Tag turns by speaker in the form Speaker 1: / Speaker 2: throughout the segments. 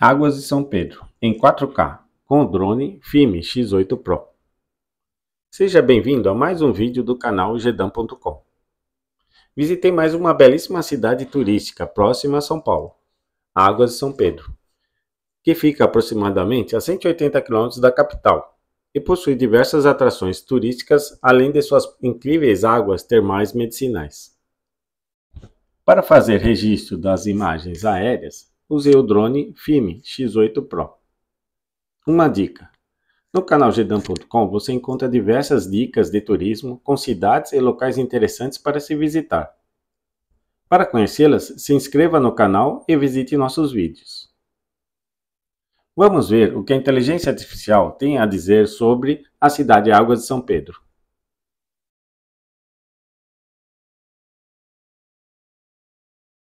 Speaker 1: Águas de São Pedro, em 4K, com o drone FIMI X8 Pro. Seja bem-vindo a mais um vídeo do canal Gedan.com. Visitei mais uma belíssima cidade turística próxima a São Paulo, Águas de São Pedro, que fica aproximadamente a 180 km da capital e possui diversas atrações turísticas além de suas incríveis águas termais medicinais. Para fazer registro das imagens aéreas, usei o drone FIME X8 Pro. Uma dica. No canal gedan.com você encontra diversas dicas de turismo com cidades e locais interessantes para se visitar. Para conhecê-las, se inscreva no canal e visite nossos vídeos. Vamos ver o que a inteligência artificial tem a dizer sobre a cidade Águas de São Pedro.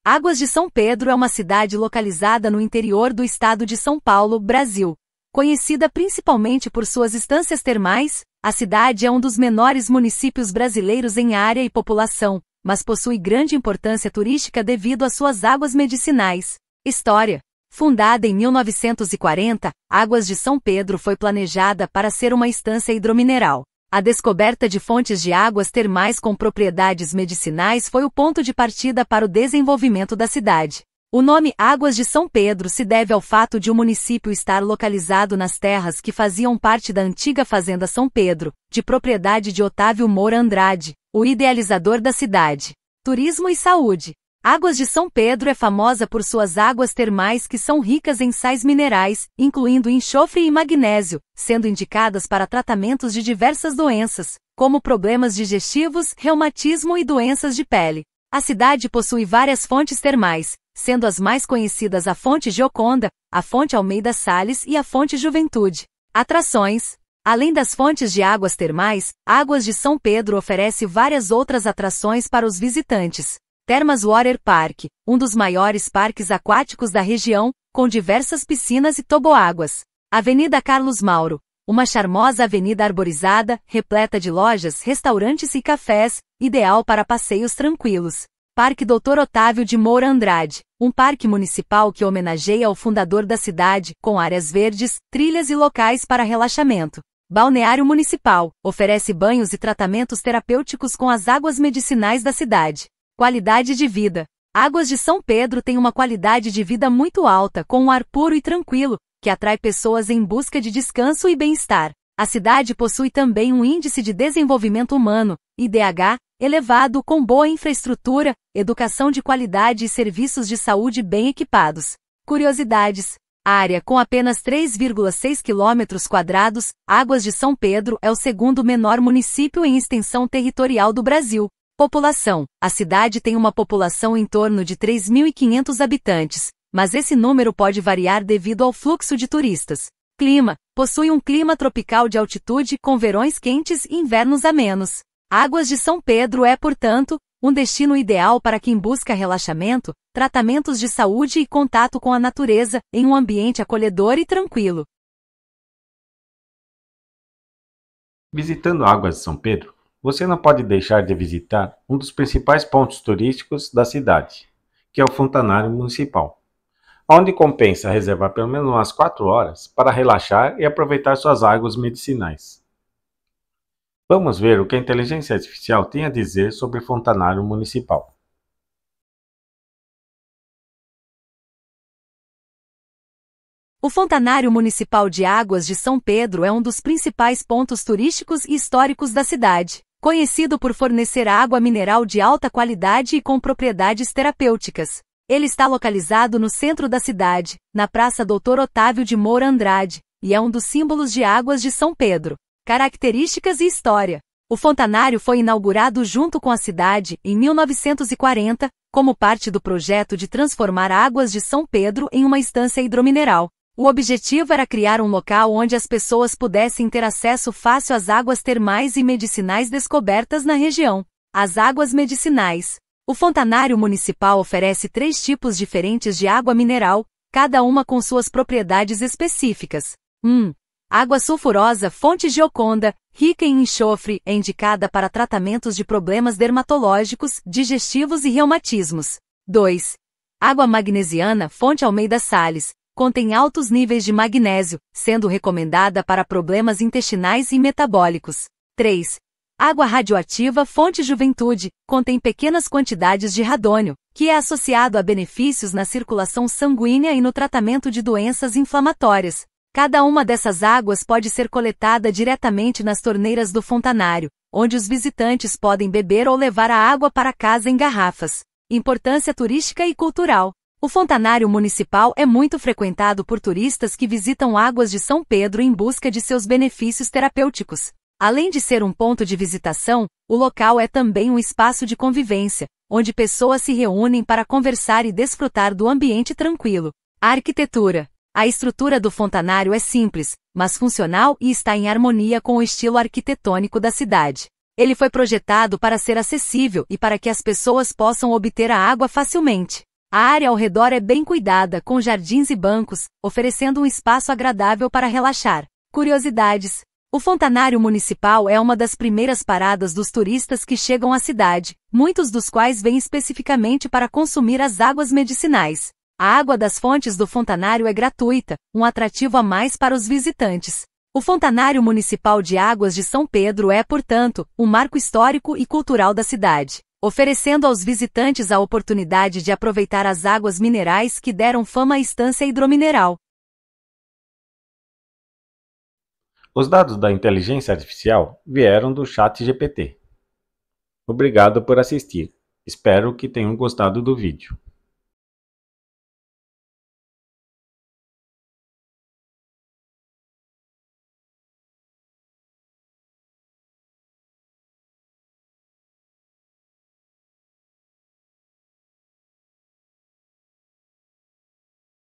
Speaker 2: Águas de São Pedro é uma cidade localizada no interior do estado de São Paulo, Brasil. Conhecida principalmente por suas estâncias termais, a cidade é um dos menores municípios brasileiros em área e população, mas possui grande importância turística devido às suas águas medicinais. História Fundada em 1940, Águas de São Pedro foi planejada para ser uma estância hidromineral. A descoberta de fontes de águas termais com propriedades medicinais foi o ponto de partida para o desenvolvimento da cidade. O nome Águas de São Pedro se deve ao fato de o município estar localizado nas terras que faziam parte da antiga Fazenda São Pedro, de propriedade de Otávio Moura Andrade, o idealizador da cidade. Turismo e saúde. Águas de São Pedro é famosa por suas águas termais que são ricas em sais minerais, incluindo enxofre e magnésio, sendo indicadas para tratamentos de diversas doenças, como problemas digestivos, reumatismo e doenças de pele. A cidade possui várias fontes termais, sendo as mais conhecidas a Fonte Gioconda, a Fonte Almeida Sales e a Fonte Juventude. Atrações Além das fontes de águas termais, Águas de São Pedro oferece várias outras atrações para os visitantes, Termas Water Park, um dos maiores parques aquáticos da região, com diversas piscinas e toboáguas. Avenida Carlos Mauro, uma charmosa avenida arborizada, repleta de lojas, restaurantes e cafés, ideal para passeios tranquilos. Parque Doutor Otávio de Moura Andrade, um parque municipal que homenageia o fundador da cidade, com áreas verdes, trilhas e locais para relaxamento. Balneário Municipal, oferece banhos e tratamentos terapêuticos com as águas medicinais da cidade. Qualidade de vida. Águas de São Pedro tem uma qualidade de vida muito alta, com um ar puro e tranquilo, que atrai pessoas em busca de descanso e bem-estar. A cidade possui também um índice de desenvolvimento humano, IDH, elevado com boa infraestrutura, educação de qualidade e serviços de saúde bem equipados. Curiosidades. Área com apenas 3,6 km quadrados, Águas de São Pedro é o segundo menor município em extensão territorial do Brasil. População: A cidade tem uma população em torno de 3.500 habitantes, mas esse número pode variar devido ao fluxo de turistas. Clima: Possui um clima tropical de altitude, com verões quentes e invernos amenos. Águas de São Pedro é, portanto, um destino ideal para quem busca relaxamento, tratamentos de saúde e contato com a natureza, em um ambiente acolhedor e tranquilo.
Speaker 1: Visitando Águas de São Pedro, você não pode deixar de visitar um dos principais pontos turísticos da cidade, que é o Fontanário Municipal, onde compensa reservar pelo menos umas 4 horas para relaxar e aproveitar suas águas medicinais. Vamos ver o que a inteligência artificial tem a dizer sobre o Fontanário Municipal.
Speaker 2: O Fontanário Municipal de Águas de São Pedro é um dos principais pontos turísticos e históricos da cidade. Conhecido por fornecer água mineral de alta qualidade e com propriedades terapêuticas. Ele está localizado no centro da cidade, na Praça Doutor Otávio de Moura Andrade, e é um dos símbolos de águas de São Pedro. Características e história. O fontanário foi inaugurado junto com a cidade em 1940, como parte do projeto de transformar águas de São Pedro em uma estância hidromineral. O objetivo era criar um local onde as pessoas pudessem ter acesso fácil às águas termais e medicinais descobertas na região. As águas medicinais. O fontanário municipal oferece três tipos diferentes de água mineral, cada uma com suas propriedades específicas. 1. Um, água sulfurosa, fonte gioconda, rica em enxofre, é indicada para tratamentos de problemas dermatológicos, digestivos e reumatismos. 2. Água magnesiana, fonte Almeida Sales, contém altos níveis de magnésio, sendo recomendada para problemas intestinais e metabólicos. 3. Água radioativa fonte juventude, contém pequenas quantidades de radônio, que é associado a benefícios na circulação sanguínea e no tratamento de doenças inflamatórias. Cada uma dessas águas pode ser coletada diretamente nas torneiras do fontanário, onde os visitantes podem beber ou levar a água para casa em garrafas. Importância turística e cultural. O fontanário municipal é muito frequentado por turistas que visitam águas de São Pedro em busca de seus benefícios terapêuticos. Além de ser um ponto de visitação, o local é também um espaço de convivência, onde pessoas se reúnem para conversar e desfrutar do ambiente tranquilo. A arquitetura. A estrutura do fontanário é simples, mas funcional e está em harmonia com o estilo arquitetônico da cidade. Ele foi projetado para ser acessível e para que as pessoas possam obter a água facilmente. A área ao redor é bem cuidada, com jardins e bancos, oferecendo um espaço agradável para relaxar. Curiosidades: O Fontanário Municipal é uma das primeiras paradas dos turistas que chegam à cidade, muitos dos quais vêm especificamente para consumir as águas medicinais. A água das fontes do Fontanário é gratuita, um atrativo a mais para os visitantes. O Fontanário Municipal de Águas de São Pedro é, portanto, um marco histórico e cultural da cidade oferecendo aos visitantes a oportunidade de aproveitar as águas minerais que deram fama à estância hidromineral.
Speaker 1: Os dados da inteligência artificial vieram do Chat GPT. Obrigado por assistir.
Speaker 2: Espero que tenham gostado do vídeo.